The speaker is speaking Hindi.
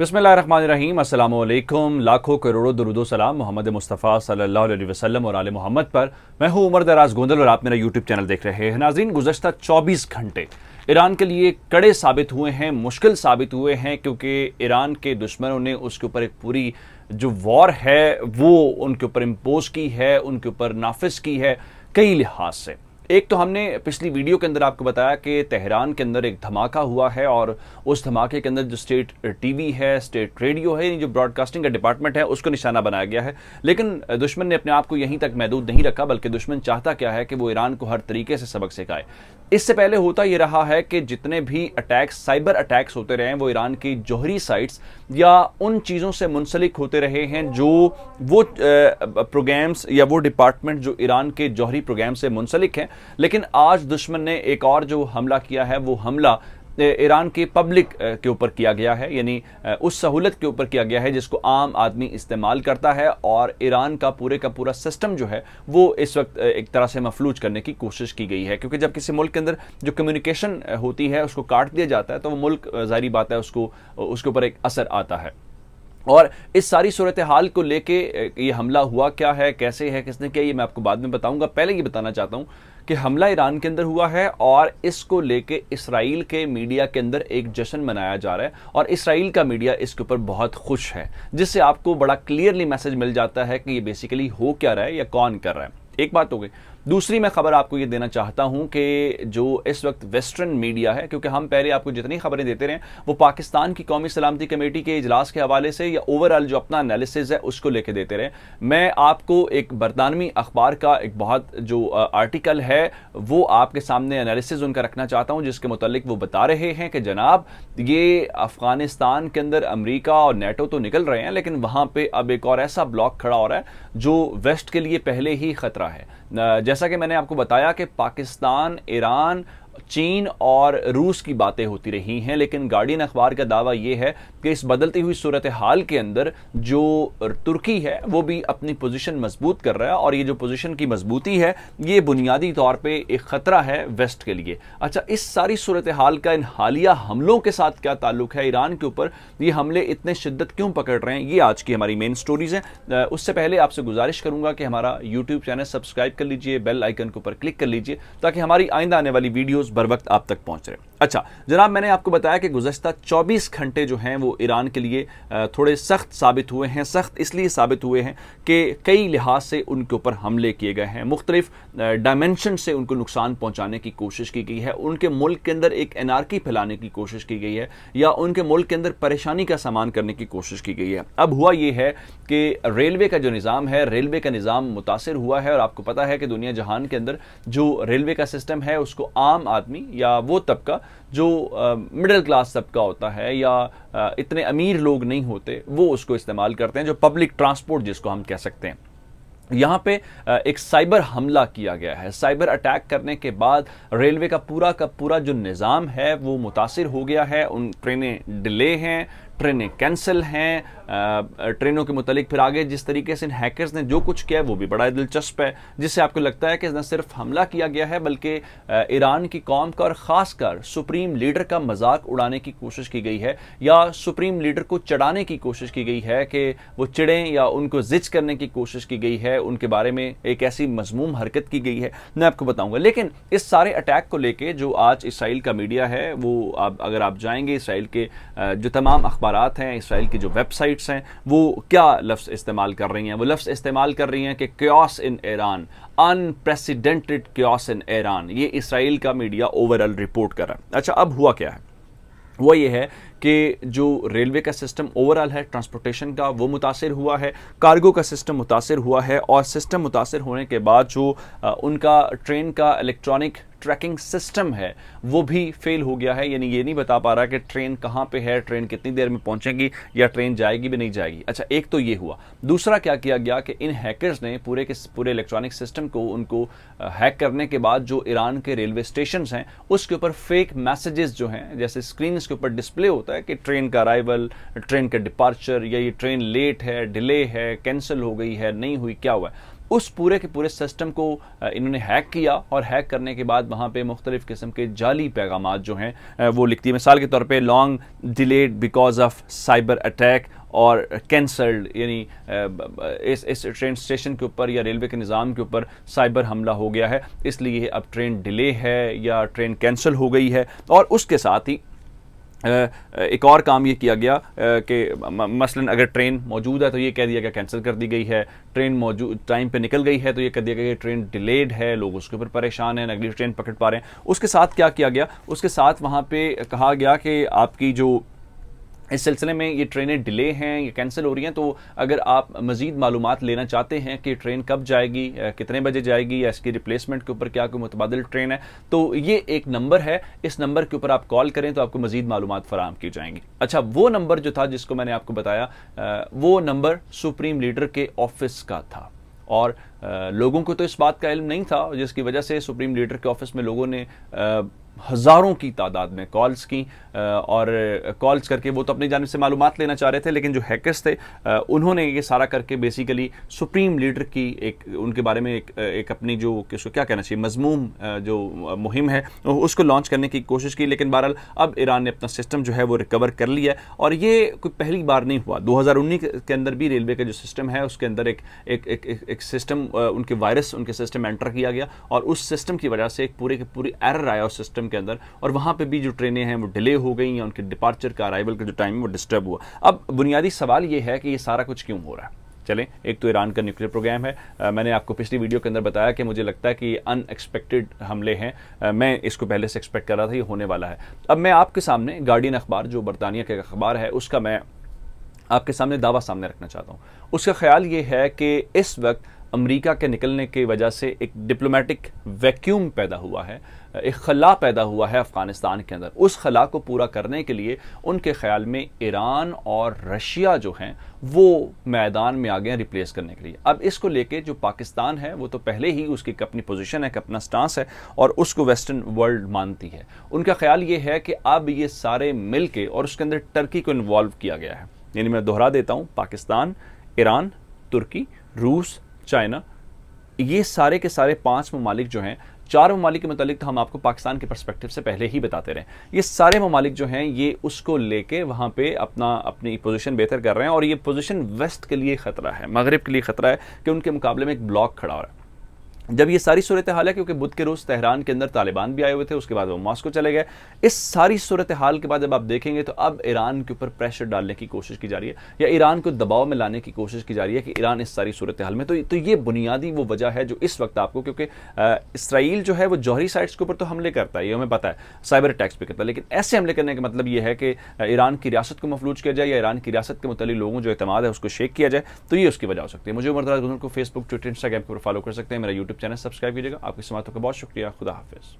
बसमीम अल्लाम लाखों करोड़ों दरुदो सलाम मोहम्मद मुस्तफ़ा अलैहि वसल्लम और आल मोहम्मद पर मैं हूं उमर दराज गोंदल और आप मेरा यूट्यूब चैनल देख रहे हैं नाजीन गुजशत 24 घंटे ईरान के लिए कड़े साबित हुए हैं मुश्किल साबित हुए हैं क्योंकि ईरान के दुश्मनों ने उसके ऊपर एक पूरी जो वॉर है वो उनके ऊपर इम्पोज की है उनके ऊपर नाफिज की है कई लिहाज से एक तो हमने पिछली वीडियो के अंदर आपको बताया कि तेहरान के अंदर एक धमाका हुआ है और उस धमाके के अंदर जो स्टेट टीवी है स्टेट रेडियो है जो ब्रॉडकास्टिंग का डिपार्टमेंट है उसको निशाना बनाया गया है लेकिन दुश्मन ने अपने आप को यहीं तक महदूद नहीं रखा बल्कि दुश्मन चाहता क्या है कि वो ईरान को हर तरीके से सबक सिखाए इससे पहले होता यह रहा है कि जितने भी अटैक्स साइबर अटैक्स होते रहे हैं वो ईरान की जोहरी साइट्स या उन चीज़ों से मुंसलिक होते रहे हैं जो वो प्रोग्राम्स या वो डिपार्टमेंट जो ईरान के जौहरी प्रोग्राम से मुंसलिक हैं लेकिन आज दुश्मन ने एक और जो हमला किया है वो हमला ईरान के पब्लिक के ऊपर किया गया है यानी उस सहूलत के ऊपर किया गया है जिसको आम आदमी इस्तेमाल करता है और ईरान का पूरे का पूरा सिस्टम जो है वो इस वक्त एक तरह से मफलूज करने की कोशिश की गई है क्योंकि जब किसी मुल्क के अंदर जो कम्युनिकेशन होती है उसको काट दिया जाता है तो वो मुल्क जारी बात है उसको उसके ऊपर एक असर आता है और इस सारी सूरत हाल को लेके ये हमला हुआ क्या है कैसे है किसने किया ये मैं आपको बाद में बताऊंगा पहले ये बताना चाहता हूँ कि हमला ईरान के अंदर हुआ है और इसको लेके इसराइल के मीडिया के अंदर एक जश्न मनाया जा रहा है और इसराइल का मीडिया इसके ऊपर बहुत खुश है जिससे आपको बड़ा क्लियरली मैसेज मिल जाता है कि ये बेसिकली हो क्या रहा है या कौन कर रहा है एक बात हो गई दूसरी मैं खबर आपको ये देना चाहता हूं कि जो इस वक्त वेस्टर्न मीडिया है क्योंकि हम पहले आपको जितनी खबरें देते रहे वो पाकिस्तान की कौमी सलामती कमेटी के इजलास के हवाले से या ओवरऑल जो अपना एनालिसिस है उसको लेके देते रहे मैं आपको एक बरतानवी अखबार का एक बहुत जो आर्टिकल है वो आपके सामने एनालिसिस उनका रखना चाहता हूँ जिसके मतलब वो बता रहे हैं कि जनाब ये अफगानिस्तान के अंदर अमरीका और नेटो तो निकल रहे हैं लेकिन वहाँ पर अब एक और ऐसा ब्लॉक खड़ा हो रहा है जो वेस्ट के लिए पहले ही खतरा है जैसा कि मैंने आपको बताया कि पाकिस्तान ईरान चीन और रूस की बातें होती रही हैं लेकिन गार्डियन अखबार का दावा यह है कि इस बदलती हुई सूरत हाल के अंदर जो तुर्की है वो भी अपनी पोजीशन मजबूत कर रहा है और ये जो पोजीशन की मजबूती है ये बुनियादी तौर पे एक ख़तरा है वेस्ट के लिए अच्छा इस सारी सूरत हाल का इन हालिया हमलों के साथ क्या ताल्लुक है ईरान के ऊपर ये हमले इतने शिद्दत क्यों पकड़ रहे हैं ये आज की हमारी मेन स्टोरीज़ हैं उससे पहले आपसे गुजारिश करूँगा कि हमारा यूट्यूब चैनल सब्सक्राइब कर लीजिए बेल आइकन के ऊपर क्लिक कर लीजिए ताकि हमारी आइंदा आने वाली वीडियोज़ बर वक्त आप तक पहुँच रहे अच्छा जनाब मैंने आपको बताया कि गुजशत 24 घंटे जो हैं वो ईरान के लिए थोड़े सख्त साबित हुए हैं सख्त इसलिए साबित हुए हैं कि कई लिहाज से उनके ऊपर हमले किए गए हैं मुख्तलिफ डायमेंशन से उनको नुकसान पहुंचाने की कोशिश की गई है उनके मुल्क के अंदर एक की फैलाने की कोशिश की गई है या उनके मुल्क के अंदर परेशानी का सामान करने की कोशिश की गई है अब हुआ ये है कि रेलवे का जो निज़ाम है रेलवे का निज़ाम मुतासर हुआ है और आपको पता है कि दुनिया जहान के अंदर जो रेलवे का सिस्टम है उसको आम आदमी या वो तबका जो मिडिल क्लास तबका होता है या इतने अमीर लोग नहीं होते वो उसको इस्तेमाल करते हैं जो पब्लिक ट्रांसपोर्ट जिसको हम कह सकते हैं यहाँ पे एक साइबर हमला किया गया है साइबर अटैक करने के बाद रेलवे का पूरा का पूरा जो निज़ाम है वो मुतासर हो गया है उन ट्रेनें डिले हैं ट्रेनें कैंसिल हैं ट्रेनों के मुतलिक फिर आगे जिस तरीके से इन हैकर्स ने जो कुछ किया है वो भी बड़ा दिलचस्प है जिससे आपको लगता है कि न सिर्फ हमला किया गया है बल्कि ईरान की कौम का और ख़ासकर सुप्रीम लीडर का मजाक उड़ाने की कोशिश की गई है या सुप्रीम लीडर को चढ़ाने की कोशिश की गई है कि वो चिड़ें या उनको जिच करने की कोशिश की गई है उनके बारे में एक ऐसी मजमूम हरकत की गई है मैं आपको बताऊँगा लेकिन इस सारे अटैक को लेकर जो आज इसराइल का मीडिया है वो आप अगर आप जाएंगे इसराइल के जो तमाम अखबार अखबार हैं इसराइल की जो वेबसाइट्स हैं वो क्या लफ्ज़ इस्तेमाल कर रही हैं वो लफ्ज़ इस्तेमाल कर रही हैं कि chaos in Iran unprecedented chaos in Iran ये इसराइल का मीडिया ओवरऑल रिपोर्ट कर रहा है अच्छा अब हुआ क्या है वह यह है कि जो रेलवे का सिस्टम ओवरऑल है ट्रांसपोर्टेशन का वो मुतासर हुआ है कार्गो का सिस्टम मुतासर हुआ है और सिस्टम मुतासर होने के बाद जो उनका ट्रेन का इलेक्ट्रॉनिक ट्रैकिंग सिस्टम है वो भी फेल हो गया है यानी ये नहीं बता पा रहा कि ट्रेन कहाँ पे है ट्रेन कितनी देर में पहुंचेगी या ट्रेन जाएगी भी नहीं जाएगी अच्छा एक तो ये हुआ दूसरा क्या किया गया कि इन हैकर्स ने पूरे के पूरे इलेक्ट्रॉनिक सिस्टम को उनको हैक करने के बाद जो ईरान के रेलवे स्टेशन हैं उसके ऊपर फेक मैसेजेस जो हैं जैसे स्क्रीन के ऊपर डिस्प्ले होता है कि ट्रेन का अराइवल ट्रेन का डिपार्चर या ये ट्रेन लेट है डिले है कैंसिल हो गई है नहीं हुई क्या हुआ है उस पूरे के पूरे सिस्टम को इन्होंने हैक किया और हैक करने के बाद वहाँ पर मुख्तलिफ़ किस्म के जाली पैगाम जो हैं वो लिखती है मिसाल के तौर पर long delayed because of cyber attack और कैंसल्ड यानी इस इस ट्रेन स्टेशन के ऊपर या रेलवे के निज़ाम के ऊपर साइबर हमला हो गया है इसलिए अब ट्रेन डिले है या ट्रेन कैंसिल हो गई है और उसके साथ ही एक और काम ये किया गया कि मसलन अगर ट्रेन मौजूद है तो ये कह दिया गया कैंसिल कर दी गई है ट्रेन मौजूद टाइम पे निकल गई है तो ये कह दिया गया कि ट्रेन डिलेड है लोग उसके ऊपर परेशान हैं अगली ट्रेन पकड़ पा रहे हैं उसके साथ क्या किया गया उसके साथ वहाँ पे कहा गया कि आपकी जो इस सिलसिले में ये ट्रेनें डिले हैं ये कैंसिल हो रही हैं तो अगर आप मज़ीद मालूम लेना चाहते हैं कि ट्रेन कब जाएगी कितने बजे जाएगी या इसकी रिप्लेसमेंट के ऊपर क्या कोई मुतबादल ट्रेन है तो ये एक नंबर है इस नंबर के ऊपर आप कॉल करें तो आपको मज़ीद मालूम फराम की जाएंगी अच्छा वो नंबर जो था जिसको मैंने आपको बताया वो नंबर सुप्रीम लीडर के ऑफिस का था और लोगों को तो इस बात का इल्म नहीं था जिसकी वजह से सुप्रीम लीडर के ऑफिस में लोगों ने हज़ारों की तादाद में कॉल्स की और कॉल्स करके वो तो अपनी जानब से मालूम लेना चाह रहे थे लेकिन जो हैकर्स थे उन्होंने ये सारा करके बेसिकली सुप्रीम लीडर की एक उनके बारे में एक एक अपनी जो उसको क्या कहना चाहिए मजमूम जो मुहिम है उसको लॉन्च करने की कोशिश की लेकिन बहरहाल अब ईरान ने अपना सिस्टम जो है वो रिकवर कर लिया है और ये कोई पहली बार नहीं हुआ दो के अंदर भी रेलवे का जो सिस्टम है उसके अंदर एक एक एक, एक, एक सिस्टम उनके वायरस उनके सिस्टम एंटर किया गया और उस सिस्टम की वजह से एक पूरे के पूरी एरर आया उस सिस्टम सिस्टम के अंदर और वहां पर भी जो ट्रेनें हैं वो डिले हो गई या उनके डिपार्चर का अराइवल का जो टाइम वो डिस्टर्ब हुआ अब बुनियादी सवाल ये है कि ये सारा कुछ क्यों हो रहा है चलें एक तो ईरान का न्यूक्लियर प्रोग्राम है आ, मैंने आपको पिछली वीडियो के अंदर बताया कि मुझे लगता है कि अनएक्सपेक्टेड हमले हैं आ, मैं इसको पहले से एक्सपेक्ट कर रहा था ये होने वाला है अब मैं आपके सामने गार्डियन अखबार जो बरतानिया का अखबार है उसका मैं आपके सामने दावा सामने रखना चाहता हूँ उसका ख्याल ये है कि इस वक्त अमेरिका के निकलने की वजह से एक डिप्लोमेटिक वैक्यूम पैदा हुआ है एक खला पैदा हुआ है अफ़गानिस्तान के अंदर उस खला को पूरा करने के लिए उनके ख्याल में ईरान और रशिया जो हैं वो मैदान में आ गए रिप्लेस करने के लिए अब इसको लेके जो पाकिस्तान है वो तो पहले ही उसकी अपनी पोजीशन है अपना स्टांस है और उसको वेस्टर्न वर्ल्ड मानती है उनका ख्याल ये है कि अब ये सारे मिल के और उसके अंदर टर्की को इन्वॉल्व किया गया है यानी मैं दोहरा देता हूँ पाकिस्तान ईरान तुर्की रूस चाइना ये सारे के सारे पांच ममालिक जो हैं चार ममालिक के मतलब तो हम आपको पाकिस्तान के परस्पेक्टिव से पहले ही बताते रहे ये सारे ममालिक जो हैं ये उसको लेके वहाँ पे अपना अपनी पोजीशन बेहतर कर रहे हैं और ये पोजीशन वेस्ट के लिए खतरा है मगरब के लिए खतरा है कि उनके मुकाबले में एक ब्लॉक खड़ा हो रहा है जब ये सारी सूरत हाल है क्योंकि बुध के रोज़ तेहरान के अंदर तालिबान भी आए हुए थे उसके बाद वो मॉस्को चले गए इस सारी सूरत हाल के बाद जब आप देखेंगे तो अब ईरान के ऊपर प्रेशर डालने की कोशिश की जा रही है या ईरान को दबाव में लाने की कोशिश की जा रही है कि ईरान इस सारी सूरत हाल में तो तो ये बुनियादी वो वजह है जो इस वक्त आपको क्योंकि इसराइल जो है वो जौहरी साइट्स के ऊपर तो हमले करता है ये हमें पता है साइबर अटैक्स भी करता है लेकिन ऐसे हमले करने का मतलब ये है कि ईरान की रियासत को मफलूज किया जाए या ईरान की रियासत के मतलब लोगों जो अतमाद है उसको शेक किया जाए तो ये उसकी वजह हो सकती है मुझे उम्र को फेसबुक ट्विटर इंस्टाग्राम के ऊपर फॉलो कर सकते हैं मेरा यूट्यूब यूट्यूब चैनल सब्सक्राइब कीजिएगा आपके समातों का बहुत शुक्रिया खुदा हाफिज़